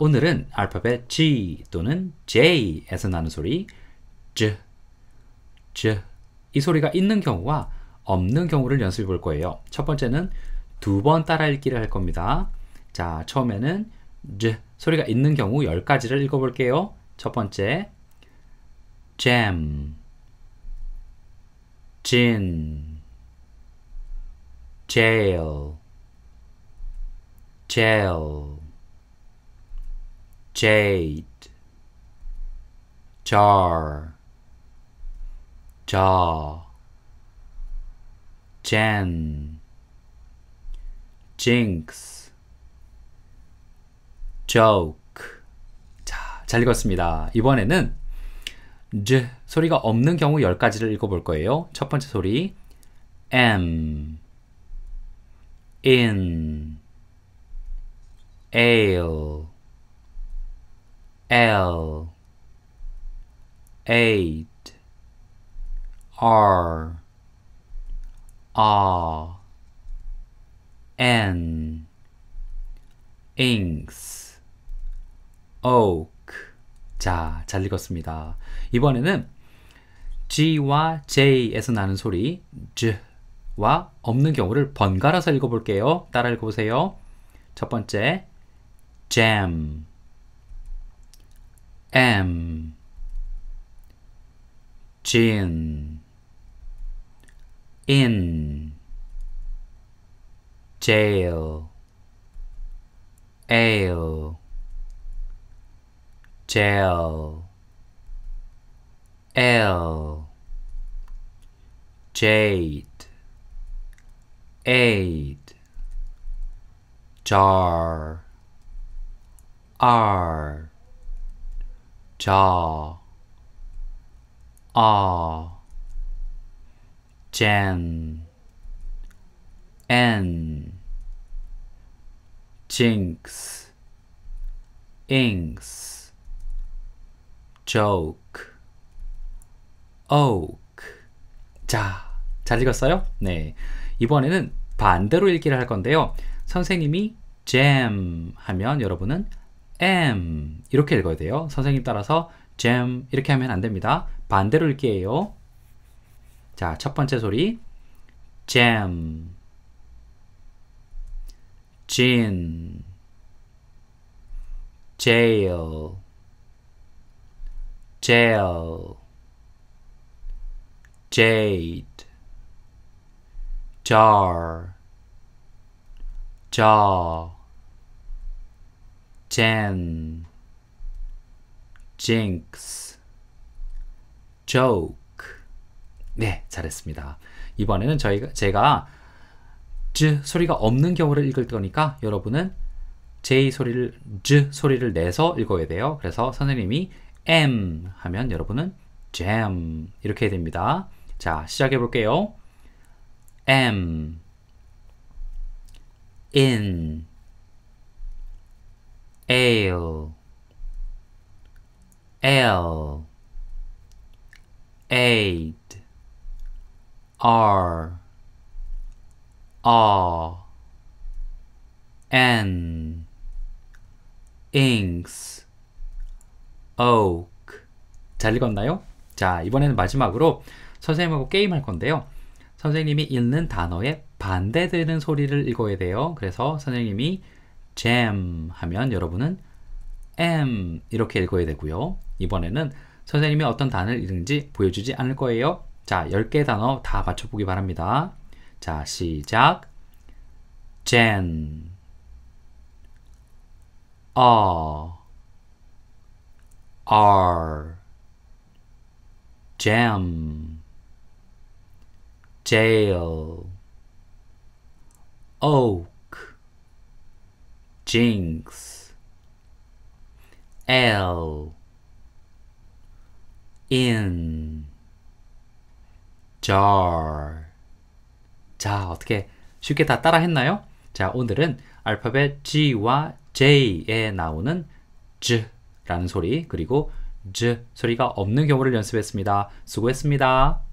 오늘은 알파벳 G 또는 J에서 나는 소리 J, J 이 소리가 있는 경우와 없는 경우를 연습해 볼 거예요. 첫 번째는 두 번 따라 읽기를 할 겁니다. 자, 처음에는 J 소리가 있는 경우 10가지를 읽어 볼게요. 첫 번째 jam, gin, jail, jail jade jar jaw jen jinx joke 자, 잘 읽었습니다. 이번에는 j 소리가 없는 경우 10가지를 읽어볼 거예요. 첫 번째 소리 am in ale L eight R R N inks oak 자, 잘 읽었습니다. 이번에는 G와 J에서 나는 소리 G와 없는 경우를 번갈아서 읽어볼게요. 따라 읽어보세요. 첫 번째 jam M Jin In Jail Ale Jail L Jade Aid Jar R 자, 아, 젠, 엔, 징스, 잉스, 조크, 오크. 자, 잘 읽었어요? 네. 이번에는 반대로 읽기를 할 건데요. 선생님이 잼 하면 여러분은 am 이렇게 읽어야 돼요. 선생님 따라서 jam 이렇게 하면 안 됩니다. 반대로 읽게요. 자, 첫 번째 소리 jam gin jail jail jade jar jaw Jan, Jinx, Joke. 네, 잘했습니다. 이번에는 저희가 제가 즈 소리가 없는 경우를 읽을 거니까 여러분은 J 소리를 즈 소리를 내서 읽어야 돼요. 그래서 선생님이 M 하면 여러분은 jam 이렇게 됩니다. 자, 시작해 볼게요. M in L L eight R R N inks oak 잘 읽었나요? 자 이번에는 마지막으로 선생님하고 게임 할 건데요 선생님이 읽는 단어에 반대되는 소리를 읽어야 돼요 그래서 선생님이 jam 하면 여러분은 am 이렇게 읽어야 되고요. 이번에는 선생님이 어떤 단어를 읽는지 보여주지 않을 거예요. 자, 10개 단어 다 맞춰보기 바랍니다. 자, 시작 Jen A R Jam Jail Oak Jinx L in jar 자 어떻게 쉽게 다 따라 했나요? 자 오늘은 알파벳 G와 J에 나오는 G라는 소리 그리고 G 소리가 없는 경우를 연습했습니다. 수고했습니다.